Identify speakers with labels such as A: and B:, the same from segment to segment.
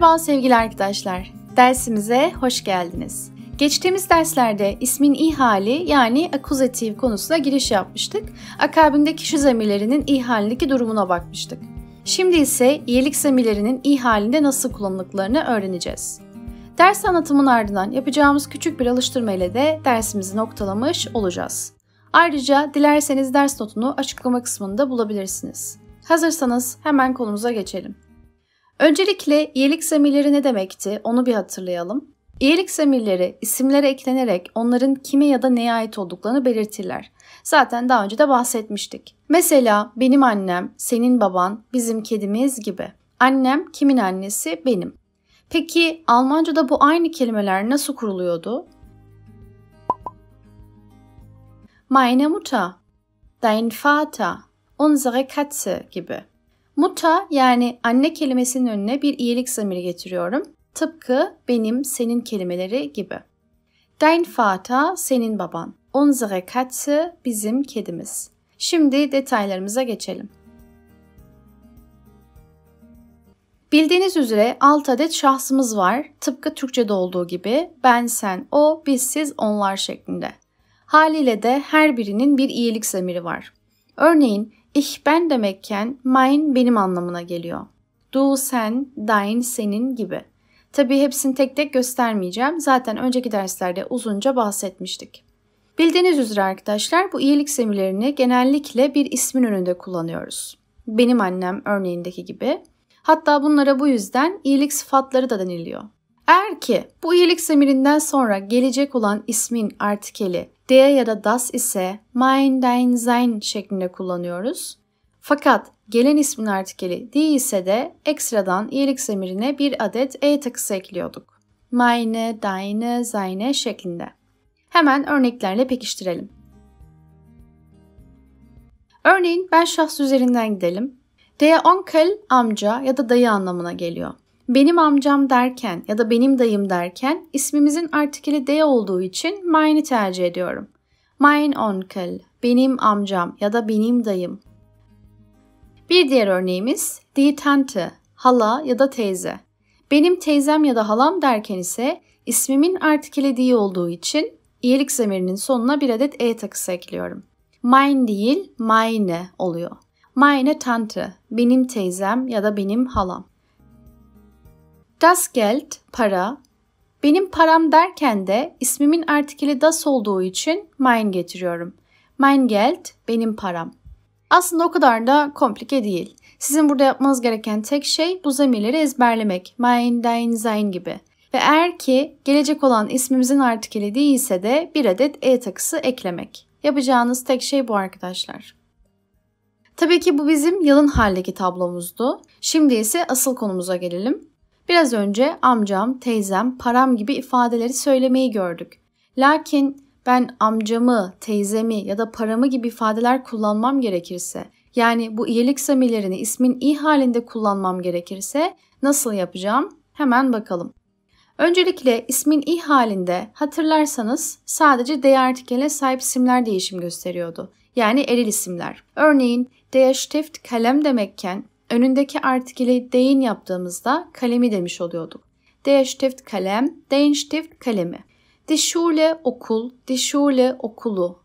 A: Merhaba sevgili arkadaşlar. Dersimize hoş geldiniz. Geçtiğimiz derslerde ismin i hali yani akuzatif konusuna giriş yapmıştık. Akabinde kişi zemirlerinin i halindeki durumuna bakmıştık. Şimdi ise iyilik zemirlerinin i halinde nasıl kullanıldıklarını öğreneceğiz. Ders anlatımın ardından yapacağımız küçük bir alıştırma ile de dersimizi noktalamış olacağız. Ayrıca dilerseniz ders notunu açıklama kısmında bulabilirsiniz. Hazırsanız hemen konumuza geçelim. Öncelikle iyilik zemirleri ne demekti onu bir hatırlayalım. İyilik zemirleri isimlere eklenerek onların kime ya da neye ait olduklarını belirtirler. Zaten daha önce de bahsetmiştik. Mesela benim annem, senin baban, bizim kedimiz gibi. Annem kimin annesi? Benim. Peki Almanca'da bu aynı kelimeler nasıl kuruluyordu? Meine Mutter, dein Vater, unsere Katze gibi. Muta yani anne kelimesinin önüne bir iyilik zamiri getiriyorum. Tıpkı benim, senin kelimeleri gibi. Dein Vater senin baban. Unsere Katze bizim kedimiz. Şimdi detaylarımıza geçelim. Bildiğiniz üzere 6 adet şahsımız var. Tıpkı Türkçe'de olduğu gibi ben, sen, o, biz, siz, onlar şeklinde. Haliyle de her birinin bir iyilik zamiri var. Örneğin Ich ben demekken mein benim anlamına geliyor. Du sen, dein senin gibi. Tabi hepsini tek tek göstermeyeceğim. Zaten önceki derslerde uzunca bahsetmiştik. Bildiğiniz üzere arkadaşlar bu iyilik semilerini genellikle bir ismin önünde kullanıyoruz. Benim annem örneğindeki gibi. Hatta bunlara bu yüzden iyilik sıfatları da deniliyor. Eğer ki bu iyilik semirinden sonra gelecek olan ismin artikeli der ya da das ise mein, dein, sein şeklinde kullanıyoruz. Fakat gelen ismin artikeli die ise de ekstradan iyilik zemirine bir adet e takısı ekliyorduk. Meine, deine, seine şeklinde. Hemen örneklerle pekiştirelim. Örneğin ben şahs üzerinden gidelim. Der Onkel amca ya da dayı anlamına geliyor benim amcam derken ya da benim dayım derken ismimizin artikeli de olduğu için mine'i tercih ediyorum. Mine uncle, benim amcam ya da benim dayım. Bir diğer örneğimiz die tante, hala ya da teyze. Benim teyzem ya da halam derken ise ismimin artikeli diye olduğu için iyilik zemirinin sonuna bir adet e takısı ekliyorum. Mine değil, meine oluyor. Meine tante, benim teyzem ya da benim halam. Das Geld, para. Benim param derken de ismimin artikeli das olduğu için mein getiriyorum. Mein Geld, benim param. Aslında o kadar da komplike değil. Sizin burada yapmanız gereken tek şey bu zamirleri ezberlemek. Mein, dein, sein gibi. Ve eğer ki gelecek olan ismimizin artikeli değilse de bir adet e takısı eklemek. Yapacağınız tek şey bu arkadaşlar. Tabii ki bu bizim yılın haldeki tablomuzdu. Şimdi ise asıl konumuza gelelim. Biraz önce amcam, teyzem, param gibi ifadeleri söylemeyi gördük. Lakin ben amcamı, teyzemi ya da paramı gibi ifadeler kullanmam gerekirse, yani bu iyilik samilerini ismin i halinde kullanmam gerekirse nasıl yapacağım? Hemen bakalım. Öncelikle ismin i halinde hatırlarsanız sadece D artikele sahip isimler değişim gösteriyordu. Yani eril isimler. Örneğin der kalem demekken Önündeki artikeli değin yaptığımızda kalemi demiş oluyorduk. Der Stift kalem, den Stift kalemi. Die Schule okul, die Schule okulu.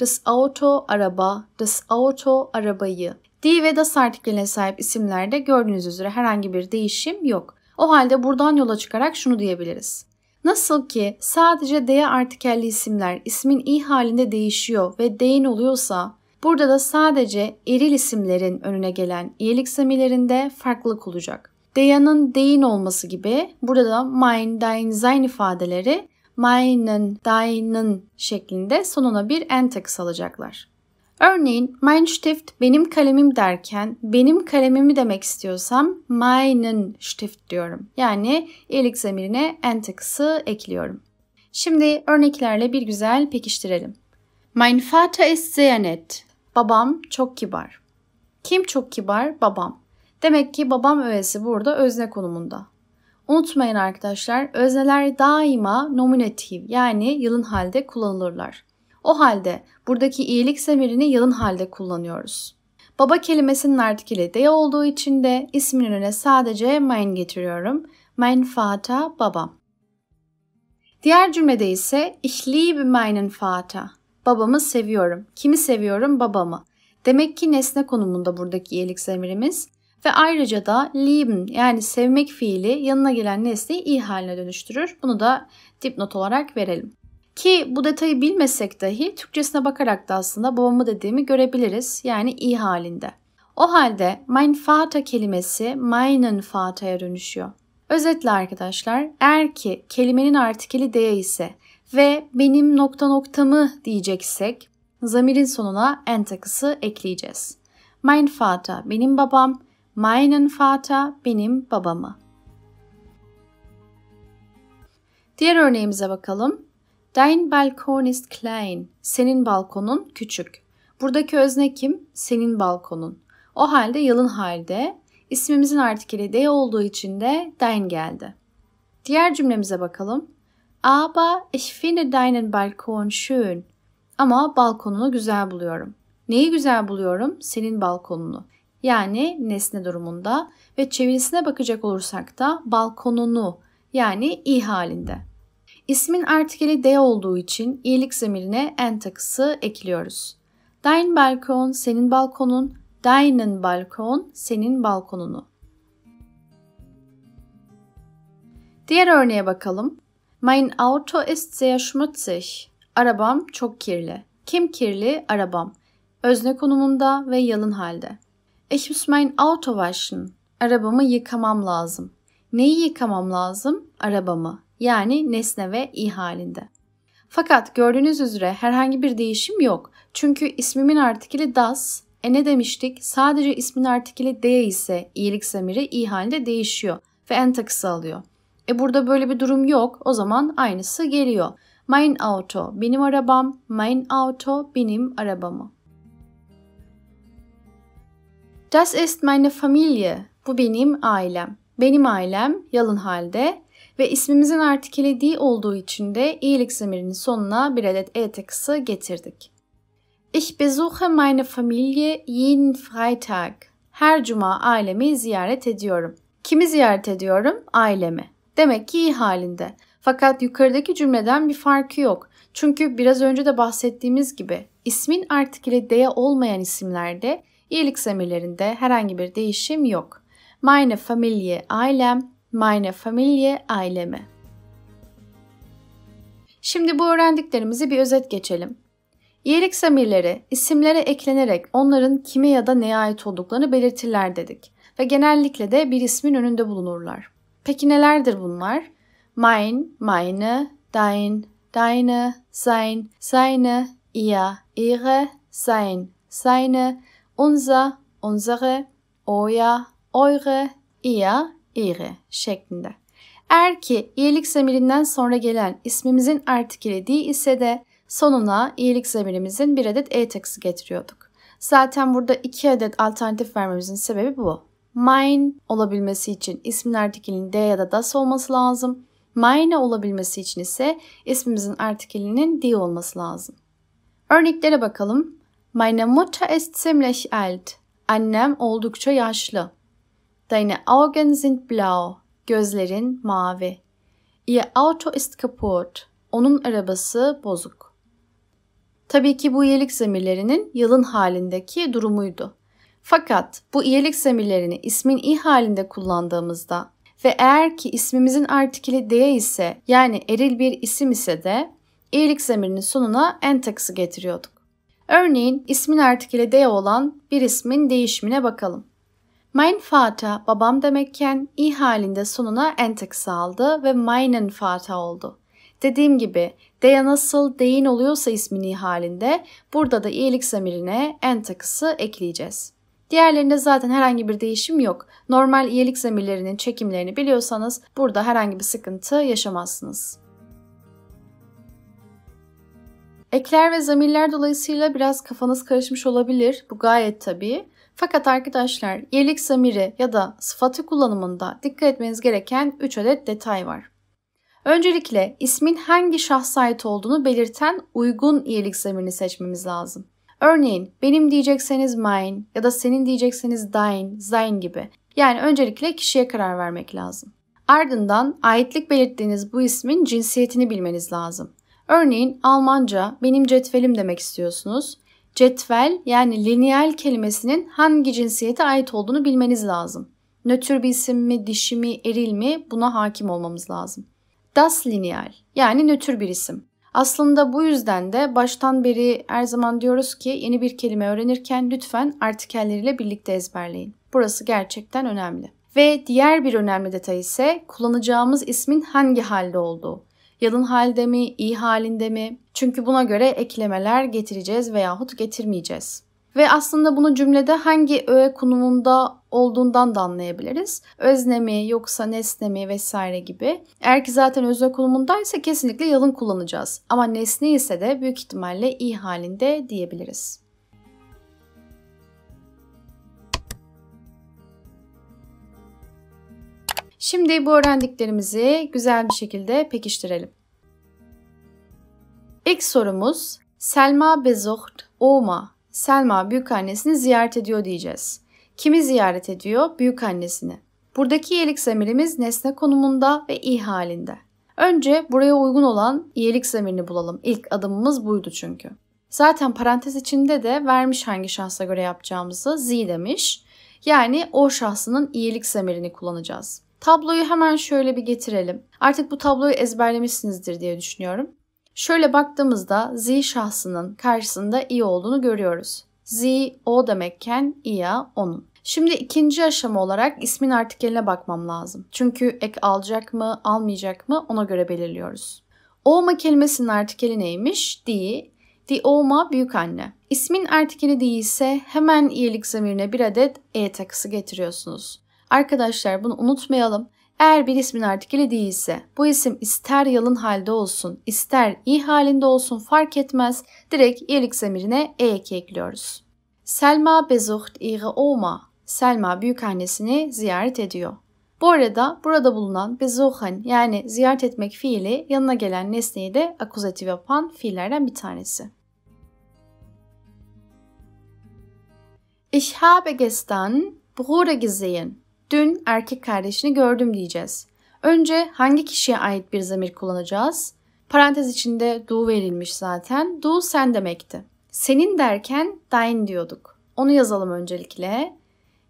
A: Das Auto araba, das Auto arabayı. Die ve das artikeline sahip isimlerde gördüğünüz üzere herhangi bir değişim yok. O halde buradan yola çıkarak şunu diyebiliriz. Nasıl ki sadece D artikelli isimler ismin i halinde değişiyor ve değin oluyorsa Burada da sadece eril isimlerin önüne gelen iyilik semilerinde farklılık olacak. Deyanın deyin olması gibi burada da mein, dein, sein ifadeleri meinen, deinen şeklinde sonuna bir en takıs alacaklar. Örneğin mein Stift benim kalemim derken benim kalemimi demek istiyorsam meinen Stift diyorum. Yani iyilik zemirine en takısı ekliyorum. Şimdi örneklerle bir güzel pekiştirelim. Mein Vater ist sehr nett. Babam çok kibar. Kim çok kibar? Babam. Demek ki babam öğesi burada özne konumunda. Unutmayın arkadaşlar, özneler daima nominatif yani yılın halde kullanılırlar. O halde buradaki iyilik semirini yılın halde kullanıyoruz. Baba kelimesinin artikeli de olduğu için de ismin önüne sadece mein getiriyorum. Mein Vater babam. Diğer cümlede ise ich liebe meinen Vater. Babamı seviyorum. Kimi seviyorum? Babamı. Demek ki nesne konumunda buradaki iyilik zemirimiz ve ayrıca da lieben yani sevmek fiili yanına gelen nesneyi iyi haline dönüştürür. Bunu da dipnot olarak verelim. Ki bu detayı bilmesek dahi Türkçesine bakarak da aslında babamı dediğimi görebiliriz. Yani iyi halinde. O halde mein Vater kelimesi meinen Vater'a dönüşüyor. Özetle arkadaşlar eğer ki kelimenin artikeli de ise ve benim nokta noktamı diyeceksek zamirin sonuna en takısı ekleyeceğiz. Mein Vater benim babam, meinen Vater benim babamı. Diğer örneğimize bakalım. Dein Balkon ist klein. Senin balkonun küçük. Buradaki özne kim? Senin balkonun. O halde yalın halde ismimizin artikeli de olduğu için de dein geldi. Diğer cümlemize bakalım. Aber ich finde deinen Balkon schön. Ama balkonunu güzel buluyorum. Neyi güzel buluyorum? Senin balkonunu. Yani nesne durumunda ve çevirisine bakacak olursak da balkonunu yani i halinde. İsmin artikeli de olduğu için iyilik zemirine en takısı ekliyoruz. Dein balkon senin balkonun, deinen balkon senin balkonunu. Diğer örneğe bakalım. Mein Auto ist sehr schmutzig. Arabam çok kirli. Kim kirli? Arabam. Özne konumunda ve yalın halde. Ich muss mein Auto waschen. Arabamı yıkamam lazım. Neyi yıkamam lazım? Arabamı. Yani nesne ve i halinde. Fakat gördüğünüz üzere herhangi bir değişim yok. Çünkü ismimin artikeli das, e ne demiştik? Sadece ismin artikeli de ise iyilik zamiri i halinde değişiyor ve en takısı alıyor. E burada böyle bir durum yok. O zaman aynısı geliyor. Mein Auto benim arabam. Mein Auto benim arabamı. Das ist meine Familie. Bu benim ailem. Benim ailem yalın halde ve ismimizin artikeli di olduğu için de iyilik zamirinin sonuna bir adet e takısı getirdik. Ich besuche meine Familie jeden Freitag. Her cuma ailemi ziyaret ediyorum. Kimi ziyaret ediyorum? Ailemi. Demek ki iyi halinde. Fakat yukarıdaki cümleden bir farkı yok. Çünkü biraz önce de bahsettiğimiz gibi ismin artık ile d'ye olmayan isimlerde iyilik zamirlerinde herhangi bir değişim yok. Meine Familie ailem, meine Familie aileme. Şimdi bu öğrendiklerimizi bir özet geçelim. İyilik zamirleri isimlere eklenerek onların kime ya da neye ait olduklarını belirtirler dedik ve genellikle de bir ismin önünde bulunurlar. Peki nelerdir bunlar? Mein, meine, dein, deine, sein, seine, ihr, ihre, sein, seine, unser, unsere, Euer, eure, ihr, ihre şeklinde. Eğer ki iyilik zamirinden sonra gelen ismimizin artikeli di ise de sonuna iyilik zamirimizin bir adet e takısı getiriyorduk. Zaten burada iki adet alternatif vermemizin sebebi bu mine olabilmesi için ismin artikelinin de ya da das olması lazım. Mine olabilmesi için ise ismimizin artikelinin die olması lazım. Örneklere bakalım. Meine Mutter ist ziemlich alt. Annem oldukça yaşlı. Deine Augen sind blau. Gözlerin mavi. Ihr Auto ist kaputt. Onun arabası bozuk. Tabii ki bu iyilik zemirlerinin yılın halindeki durumuydu. Fakat bu iyilik zemirlerini ismin i halinde kullandığımızda ve eğer ki ismimizin artikeli diye ise yani eril bir isim ise de iyilik zemirinin sonuna enteksi getiriyorduk. Örneğin ismin artikeli de olan bir ismin değişimine bakalım. Mein Vater babam demekken i halinde sonuna enteksi aldı ve meinen Vater oldu. Dediğim gibi deya nasıl deyin oluyorsa ismin i halinde burada da iyilik zemirine enteksi ekleyeceğiz. Diğerlerinde zaten herhangi bir değişim yok. Normal iyilik zemirlerinin çekimlerini biliyorsanız burada herhangi bir sıkıntı yaşamazsınız. Ekler ve zamirler dolayısıyla biraz kafanız karışmış olabilir. Bu gayet tabii. Fakat arkadaşlar iyilik zamiri ya da sıfatı kullanımında dikkat etmeniz gereken 3 adet detay var. Öncelikle ismin hangi şahsa ait olduğunu belirten uygun iyilik zamirini seçmemiz lazım. Örneğin benim diyecekseniz mine ya da senin diyecekseniz thine, thine gibi. Yani öncelikle kişiye karar vermek lazım. Ardından aitlik belirttiğiniz bu ismin cinsiyetini bilmeniz lazım. Örneğin Almanca benim cetvelim demek istiyorsunuz. Cetvel yani lineal kelimesinin hangi cinsiyete ait olduğunu bilmeniz lazım. Nötr bir isim mi, dişi mi, eril mi buna hakim olmamız lazım. Das lineal yani nötr bir isim. Aslında bu yüzden de baştan beri her zaman diyoruz ki yeni bir kelime öğrenirken lütfen artikelleriyle birlikte ezberleyin. Burası gerçekten önemli. Ve diğer bir önemli detay ise kullanacağımız ismin hangi halde olduğu. Yalın halde mi, iyi halinde mi? Çünkü buna göre eklemeler getireceğiz veyahut getirmeyeceğiz. Ve aslında bunu cümlede hangi öğe konumunda olduğundan da anlayabiliriz. Özne mi yoksa nesne mi vesaire gibi. Eğer ki zaten özne konumundaysa kesinlikle yalın kullanacağız. Ama nesne ise de büyük ihtimalle i halinde diyebiliriz. Şimdi bu öğrendiklerimizi güzel bir şekilde pekiştirelim. İlk sorumuz Selma bezocht oma Selma büyük annesini ziyaret ediyor diyeceğiz. Kimi ziyaret ediyor? Büyük annesini. Buradaki iyilik zemirimiz nesne konumunda ve i halinde. Önce buraya uygun olan iyilik zamirini bulalım. İlk adımımız buydu çünkü. Zaten parantez içinde de vermiş hangi şansa göre yapacağımızı Zi demiş. Yani o şahsının iyilik zemirini kullanacağız. Tabloyu hemen şöyle bir getirelim. Artık bu tabloyu ezberlemişsinizdir diye düşünüyorum. Şöyle baktığımızda Zi şahsının karşısında iyi olduğunu görüyoruz. Sie o demekken ia onun. Şimdi ikinci aşama olarak ismin artikeline bakmam lazım. Çünkü ek alacak mı, almayacak mı ona göre belirliyoruz. Oma kelimesinin artikeli neymiş? Di, di Oma büyük anne. İsmin artikeli değilse hemen iyilik zamirine bir adet e takısı getiriyorsunuz. Arkadaşlar bunu unutmayalım. Eğer bir ismin artikeli değilse bu isim ister yalın halde olsun ister i halinde olsun fark etmez direkt iyilik zemirine e ekliyoruz. Selma besucht ihre Oma. Selma büyük annesini ziyaret ediyor. Bu arada burada bulunan besuchen yani ziyaret etmek fiili yanına gelen nesneyi de akuzatif yapan fiillerden bir tanesi. Ich habe gestern Bruder gesehen dün erkek kardeşini gördüm diyeceğiz. Önce hangi kişiye ait bir zamir kullanacağız? Parantez içinde du verilmiş zaten. Du sen demekti. Senin derken dein diyorduk. Onu yazalım öncelikle.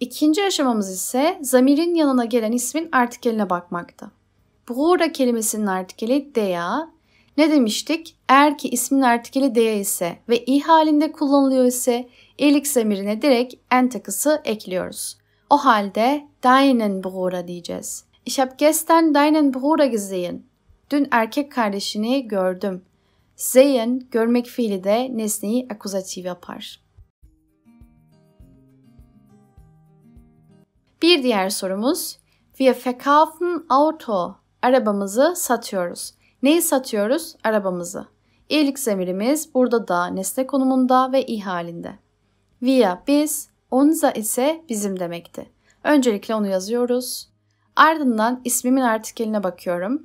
A: İkinci aşamamız ise zamirin yanına gelen ismin artikeline bakmakta. Buğra kelimesinin artikeli dea. Ne demiştik? Eğer ki ismin artikeli dea ise ve i halinde kullanılıyor ise iyilik zamirine direkt en takısı ekliyoruz. O halde deinen Bruder diyeceğiz. Ich habe gestern deinen Bruder gesehen. Dün erkek kardeşini gördüm. Sehen görmek fiili de nesneyi akuzatif yapar. Bir diğer sorumuz. Wir verkaufen Auto. Arabamızı satıyoruz. Neyi satıyoruz? Arabamızı. İyilik zemirimiz burada da nesne konumunda ve ihalinde. Via biz, Onza ise bizim demekti. Öncelikle onu yazıyoruz. Ardından ismimin artikeline bakıyorum.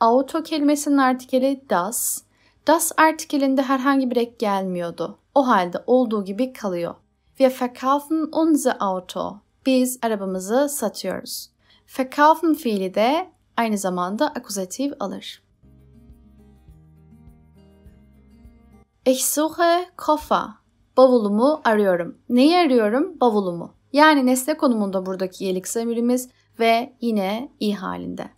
A: Auto kelimesinin artikeli das. Das artikelinde herhangi bir ek gelmiyordu. O halde olduğu gibi kalıyor. Wir verkaufen unser Auto. Biz arabamızı satıyoruz. Verkaufen fiili de aynı zamanda akuzatif alır. Ich suche Koffer bavulumu arıyorum. Neyi arıyorum? Bavulumu. Yani nesne konumunda buradaki yelik zamirimiz ve yine i halinde.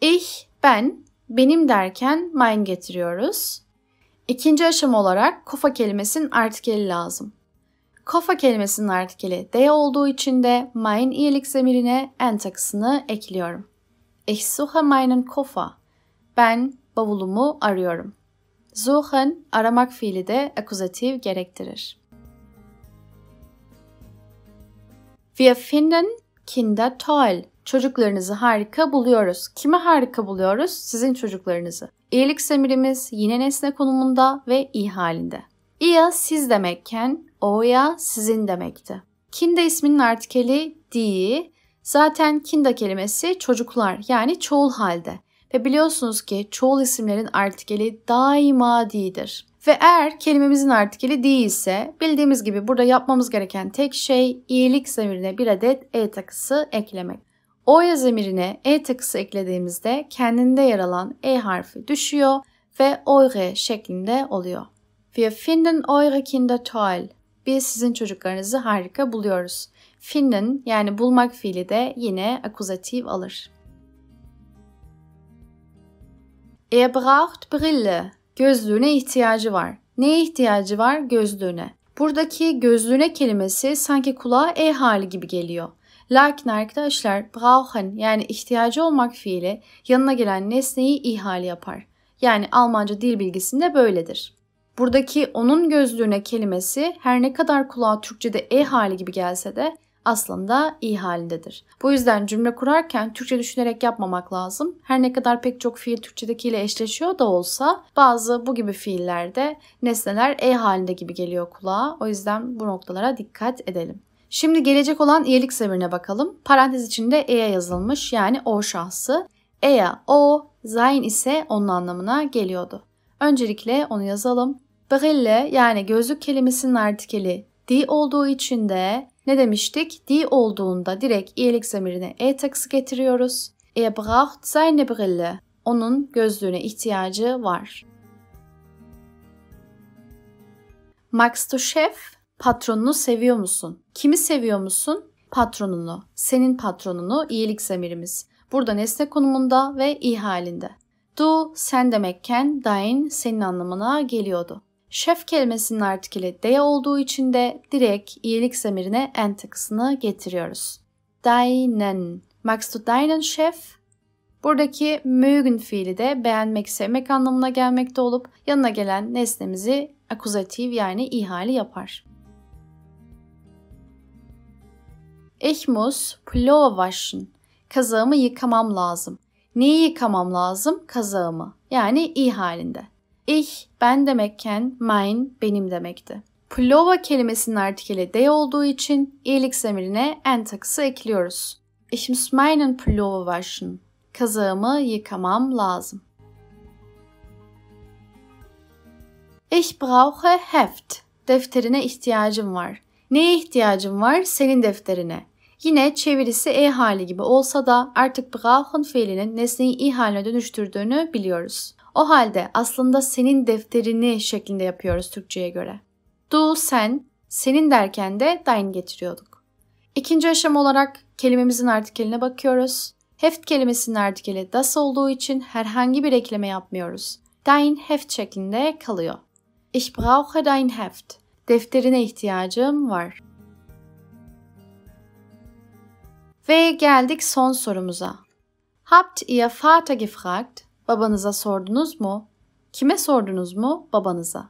A: Ich, ben, benim derken mein getiriyoruz. İkinci aşama olarak kofa kelimesinin artikeli lazım. Kofa kelimesinin artikeli de olduğu için de mein iyilik zemirine en takısını ekliyorum. Ich suche meinen Koffer. Ben bavulumu arıyorum. Suchen aramak fiili de akuzativ gerektirir. Wir finden Kinder toll. Çocuklarınızı harika buluyoruz. Kimi harika buluyoruz? Sizin çocuklarınızı. İyilik semirimiz yine nesne konumunda ve iyi halinde. Ia siz demekken oya sizin demekti. Kinda isminin artikeli di. Zaten kinda kelimesi çocuklar yani çoğul halde. Ve biliyorsunuz ki çoğul isimlerin artikeli daima değildir. Ve eğer kelimemizin artikeli değilse bildiğimiz gibi burada yapmamız gereken tek şey iyilik zemirine bir adet e takısı eklemek. Oya e zemirine e takısı eklediğimizde kendinde yer alan e harfi düşüyor ve oyre şeklinde oluyor. Wir finden eure Kinder toll. Biz sizin çocuklarınızı harika buluyoruz. Finden yani bulmak fiili de yine akuzatif alır. Er braucht Brille. Gözlüğüne ihtiyacı var. Neye ihtiyacı var? Gözlüğüne. Buradaki gözlüğüne kelimesi sanki kulağa e hali gibi geliyor. Lakin arkadaşlar brauchen yani ihtiyacı olmak fiili yanına gelen nesneyi ihale yapar. Yani Almanca dil bilgisinde böyledir. Buradaki onun gözlüğüne kelimesi her ne kadar kulağa Türkçe'de e hali gibi gelse de aslında iyi halindedir. Bu yüzden cümle kurarken Türkçe düşünerek yapmamak lazım. Her ne kadar pek çok fiil Türkçedekiyle eşleşiyor da olsa bazı bu gibi fiillerde nesneler e halinde gibi geliyor kulağa. O yüzden bu noktalara dikkat edelim. Şimdi gelecek olan iyilik semirine bakalım. Parantez içinde e'ye yazılmış yani o şahsı. E'ya o, zayn ise onun anlamına geliyordu. Öncelikle onu yazalım. Brille yani gözlük kelimesinin artikeli di olduğu için de ne demiştik? Die olduğunda direkt iyilik zamirine e takısı getiriyoruz. Er braucht seine Brille. Onun gözlüğüne ihtiyacı var. Max du Chef? Patronunu seviyor musun? Kimi seviyor musun? Patronunu. Senin patronunu iyilik zamirimiz. Burada nesne konumunda ve i halinde. Du sen demekken dein senin anlamına geliyordu. Şef kelimesinin artikeli de olduğu için de direkt iyilik zemirine en takısını getiriyoruz. Deinen. Max du deinen Chef? Buradaki mögen fiili de beğenmek, sevmek anlamına gelmekte olup yanına gelen nesnemizi akuzatif yani ihali yapar. Ich muss Pullover waschen. Kazağımı yıkamam lazım. Neyi yıkamam lazım? Kazağımı. Yani i halinde. Ich ben demekken mein benim demekti. Plova kelimesinin artikeli de olduğu için ilk zemirine en takısı ekliyoruz. Ich muss meinen Pullover waschen. Kazağımı yıkamam lazım. Ich brauche Heft. Defterine ihtiyacım var. Neye ihtiyacım var? Senin defterine. Yine çevirisi e hali gibi olsa da artık brauchen fiilinin nesneyi i haline dönüştürdüğünü biliyoruz. O halde aslında senin defterini şeklinde yapıyoruz Türkçe'ye göre. Du, sen, senin derken de dein getiriyorduk. İkinci aşama olarak kelimemizin artikeline bakıyoruz. Heft kelimesinin artikeli das olduğu için herhangi bir ekleme yapmıyoruz. Dein heft şeklinde kalıyor. Ich brauche dein heft. Defterine ihtiyacım var. Ve geldik son sorumuza. Habt ihr Vater gefragt? Babanıza sordunuz mu? Kime sordunuz mu? Babanıza.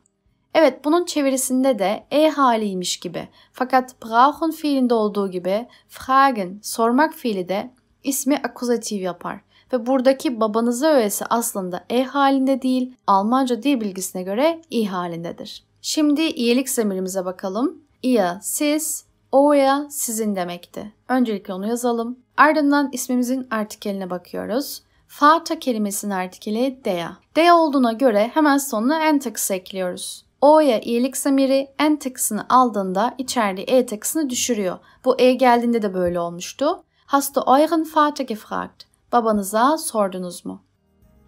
A: Evet bunun çevirisinde de e haliymiş gibi. Fakat brauchen fiilinde olduğu gibi fragen sormak fiili de ismi akuzatif yapar. Ve buradaki babanıza öğesi aslında e halinde değil Almanca dil bilgisine göre i halindedir. Şimdi iyilik zemirimize bakalım. Ihr, siz, Oya sizin demekti. Öncelikle onu yazalım. Ardından ismimizin artikeline bakıyoruz. Fata kelimesinin artikeli dea. Dea olduğuna göre hemen sonuna entex ekliyoruz. O'ya iyilik zamiri entex'ini aldığında içeride e düşürüyor. Bu e geldiğinde de böyle olmuştu. Hasta euren Vater gefragt. Babanıza sordunuz mu?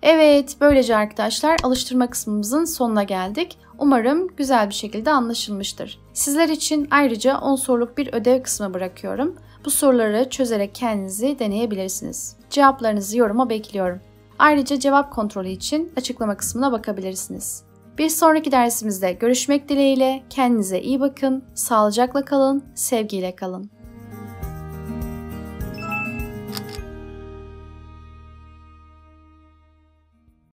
A: Evet, böylece arkadaşlar alıştırma kısmımızın sonuna geldik. Umarım güzel bir şekilde anlaşılmıştır. Sizler için ayrıca 10 soruluk bir ödev kısmı bırakıyorum. Bu soruları çözerek kendinizi deneyebilirsiniz. Cevaplarınızı yoruma bekliyorum. Ayrıca cevap kontrolü için açıklama kısmına bakabilirsiniz. Bir sonraki dersimizde görüşmek dileğiyle kendinize iyi bakın, sağlıcakla kalın, sevgiyle kalın.